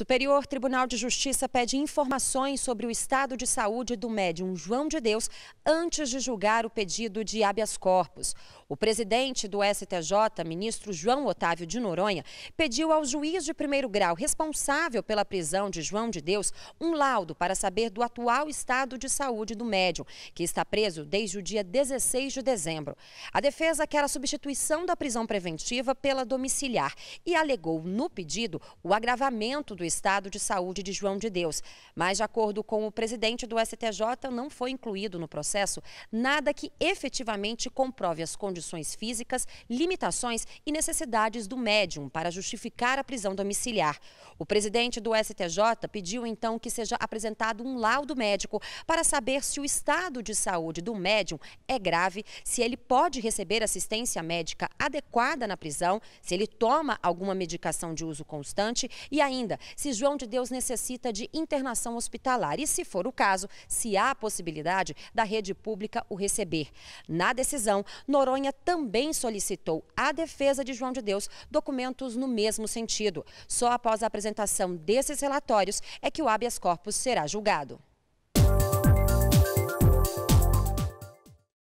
Superior Tribunal de Justiça pede informações sobre o estado de saúde do médium João de Deus antes de julgar o pedido de habeas corpus. O presidente do STJ, ministro João Otávio de Noronha, pediu ao juiz de primeiro grau responsável pela prisão de João de Deus um laudo para saber do atual estado de saúde do médium, que está preso desde o dia 16 de dezembro. A defesa quer a substituição da prisão preventiva pela domiciliar e alegou no pedido o agravamento do estado de saúde de João de Deus. Mas, de acordo com o presidente do STJ, não foi incluído no processo nada que efetivamente comprove as condições físicas, limitações e necessidades do médium para justificar a prisão domiciliar. O presidente do STJ pediu então que seja apresentado um laudo médico para saber se o estado de saúde do médium é grave, se ele pode receber assistência médica adequada na prisão, se ele toma alguma medicação de uso constante e ainda se João de Deus necessita de internação hospitalar e, se for o caso, se há a possibilidade da rede pública o receber. Na decisão, Noronha também solicitou à defesa de João de Deus documentos no mesmo sentido. Só após a apresentação desses relatórios é que o habeas corpus será julgado.